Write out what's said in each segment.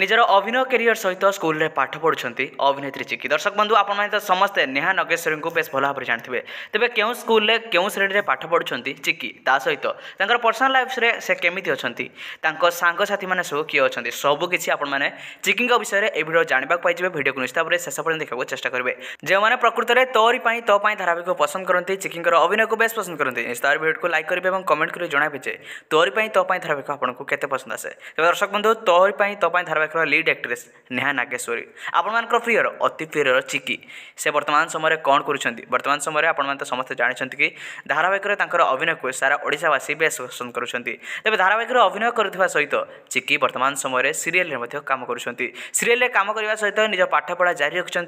ନିଜର ଅଭିନୟ କ୍ୟାରିୟର ସହିତ ସ୍କୁଲରେ ପାଠ ପଢ଼ୁଛନ୍ତି ଅଭିନେତ୍ରୀ ଚିକି ଦର୍ଶକ ବନ୍ଧୁ ଆପଣମାନେ ତ ସମସ୍ତେ ନେହା ନଗେଶ୍ୱରୀଙ୍କୁ ବେଶ ଭଲ ଭାବରେ ଜାଣିଥିବେ ତେବେ କେଉଁ ସ୍କୁଲରେ କେଉଁ ଶ୍ରେଣୀରେ ପାଠ ପଢ଼ୁଛନ୍ତି ଚିକି ତା ସହିତ ତାଙ୍କର ପର୍ସନାଲ୍ ଲାଇଫ୍ରେ ସେ କେମିତି ଅଛନ୍ତି ତାଙ୍କ ସାଙ୍ଗସାଥିମାନେ ସବୁ କିଏ ଅଛନ୍ତି ସବୁକିଛି ଆପଣମାନେ ଚିକିଙ୍କ ବିଷୟରେ ଏ ଭିଡ଼ିଓ ଜାଣିବାକୁ ପାଇଯିବେ ଭିଡ଼ିଓକୁ ନିଶ୍ଚିତ ଭାବରେ ଶେଷ ପର୍ଯ୍ୟନ୍ତ ଦେଖିବାକୁ ଚେଷ୍ଟା କରିବେ ଯେଉଁମାନେ ପ୍ରକୃତରେ ତୋରି ପାଇଁ ତୋ ପାଇଁ ଧାରାବାହିକ ପସନ୍ଦ କରନ୍ତି ଚିକିଙ୍କର ଅଭିନୟକୁ ବେଶ ପସନ୍ଦ କରନ୍ତି ତାର ଭିଡ଼ିଓକୁ ଲାଇକ୍ କରିବେ ଏବଂ କମେଣ୍ଟ କରି ଜଣାଇବେ ଯେ ତୋରି ପାଇଁ ତୋ ପାଇଁ ଧାରାବାହିକ ଆପଣଙ୍କୁ କେତେ ପସନ୍ଦ ଆସେ ତେବେ ଦର୍ଶକ ବନ୍ଧୁ ତୋରି ପାଇଁ ତୋ ପାଇଁ ଧାରାବାହିକ ধারাবাহিকর লিড আক্ট্রেস নেহা নাগেশ্বরী আপনার প্রিয় অতি প্রিয় চিকি সে বর্তমান সময় কণ করছেন বর্তমান সময় আপনার তো সমস্ত জাঁচান কি ধারাবাহিকর তাঁর অভিনয়কে সারা ওড়শাবাসী বেশ পসন্দ করছেন তবে ধারাবাহিকর অভিনয় করা সহিত চিকি বর্তমান সময় সিরিয়েলের মধ্যে কাম করছেন সিরিয়েলের কাম করা সহিত নিজ পাঠপড়া জারি রাখছেন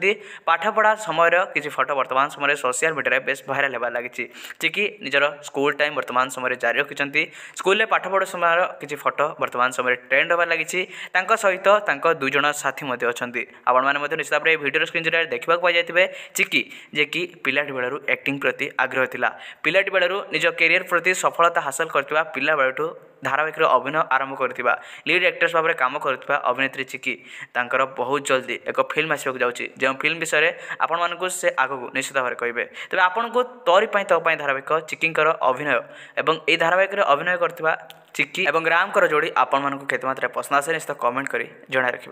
পাঠপড়া সময়ের কিছু ফটো বর্তমান সময় সোশিয়াল মিডিয়ায় বেশ ভাইরাল হওয়ার লাগিছে চিকি নিজের স্কুল টাইম বর্তমান সময় জারি রাখছেন স্কুলে পাঠপড়া সময়ের কিছু ফটো বর্তমান সময় ট্রেন্ড হওয়ার লাগিছে তাঁর সহিত ସହିତ ତାଙ୍କ ଦୁଇ ଜଣ ସାଥୀ ମଧ୍ୟ ଅଛନ୍ତି ଆପଣମାନେ ମଧ୍ୟ ନିଶ୍ଚିତ ଭାବରେ ଏହି ଭିଡ଼ିଓର ସ୍କ୍ରିନ୍ରେ ଦେଖିବାକୁ ପାଇଯାଇଥିବେ ଚିକି ଯିଏକି ପିଲାଟି ବେଳରୁ ଆକ୍ଟିଂ ପ୍ରତି ଆଗ୍ରହ ଥିଲା ପିଲାଟି ବେଳରୁ ନିଜ କ୍ୟାରିୟର ପ୍ରତି ସଫଳତା ହାସଲ କରିଥିବା ପିଲା ବେଳଠୁ ধারাবাহিকর অভিনয় আরম্ভ করে লিড আক্টরেস ভাবে কাম করুবা অভিনেত্রী চিকি তাঁর বহু জলদি এক ফিল্ম আসবাক যাচ্ছে যে ফিল্ম বিষয়ে আপনার সে আগুক নিশ্চিত ভাবে কে তবে আপনার তরিপাই তো ধারাবাহিক চিকিঙ্কর অভিনয় এবং এই ধারাবাহিকরে অভিনয় করুবা चिकी और रामकर जोड़ी आपण मतलब केत मात्रा पसंद आसे निश्चित कमेंट कर जन रखे